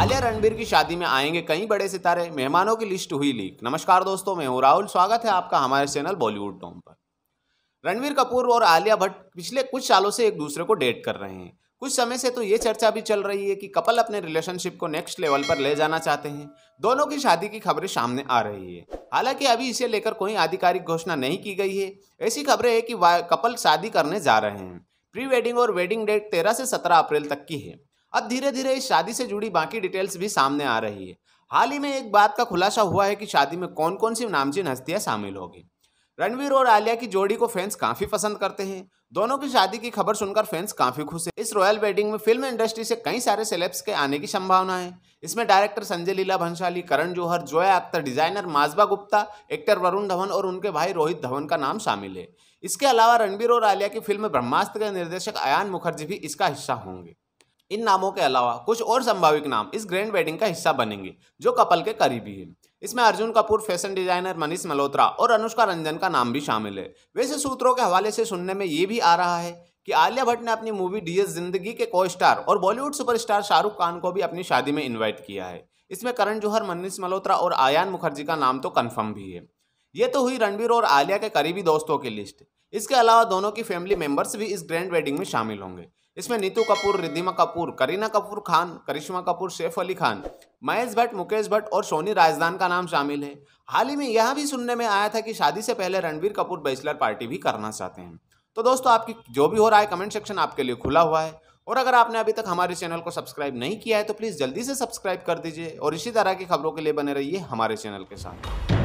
आलिया रणबीर की शादी में आएंगे कई बड़े सितारे मेहमानों की लिस्ट हुई लीक नमस्कार दोस्तों मैं हूं राहुल स्वागत है आपका हमारे चैनल बॉलीवुड डॉम पर रणबीर कपूर और आलिया भट्ट पिछले कुछ सालों से एक दूसरे को डेट कर रहे हैं कुछ समय से तो ये चर्चा भी चल रही है कि कपल अपने रिलेशनशिप को नेक्स्ट लेवल पर ले जाना चाहते हैं दोनों की शादी की खबरें सामने आ रही है हालांकि अभी इसे लेकर कोई आधिकारिक घोषणा नहीं की गई है ऐसी खबरें है कि कपल शादी करने जा रहे हैं प्री वेडिंग और वेडिंग डेट तेरह से सत्रह अप्रैल तक की है अब धीरे धीरे इस शादी से जुड़ी बाकी डिटेल्स भी सामने आ रही है हाल ही में एक बात का खुलासा हुआ है कि शादी में कौन कौन सी नामचीन हस्तियां शामिल होगी रणवीर और आलिया की जोड़ी को फैंस काफी पसंद करते हैं दोनों की शादी की खबर सुनकर फैंस काफी खुश है इस रॉयल वेडिंग में फिल्म इंडस्ट्री से कई सारे सेलेब्स के आने की संभावना है इसमें director Sanjay Leela Bhansali Karan Johar Zoya Akhtar designer Masaba Gupta actor Varun Dhawan और उनके भाई रोहित धवन का नाम शामिल है इसके अलावा रणबीर और आलिया की फिल्म ब्रह्मास्त्र के निर्देशक अयान मुखर्जी भी इसका हिस्सा होंगे इन नामों के अलावा कुछ और संभावित नाम इस ग्रैंड वेडिंग का हिस्सा बनेंगे जो कपल के करीबी है इसमें अर्जुन कपूर फैशन डिजाइनर मनीष मल्होत्रा और अनुष्का रंजन का नाम भी शामिल है वैसे सूत्रों के हवाले से सुनने में ये भी आ रहा है कि आलिया भट्ट ने अपनी मूवी डी जिंदगी के को स्टार और बॉलीवुड सुपरस्टार शाहरुख खान को भी अपनी शादी में इन्वाइट किया है इसमें करण जौहर मनीष मल्होत्रा और आयान मुखर्जी का नाम तो कन्फर्म भी है ये तो हुई रणबीर और आलिया के करीबी दोस्तों की लिस्ट इसके अलावा दोनों की फैमिली मेंबर्स भी इस ग्रैंड वेडिंग में शामिल होंगे इसमें नीतू कपूर रिद्धिमा कपूर करीना कपूर खान करिश्मा कपूर सैफ अली खान महेश भट्ट मुकेश भट्ट और सोनी राजदान का नाम शामिल है हाल ही में यह भी सुनने में आया था कि शादी से पहले रणबीर कपूर बैचलर पार्टी भी करना चाहते हैं तो दोस्तों आपकी जो भी हो रहा है कमेंट सेक्शन आपके लिए खुला हुआ है और अगर आपने अभी तक हमारे चैनल को सब्सक्राइब नहीं किया है तो प्लीज़ जल्दी से सब्सक्राइब कर दीजिए और इसी तरह की खबरों के लिए बने रहिए हमारे चैनल के साथ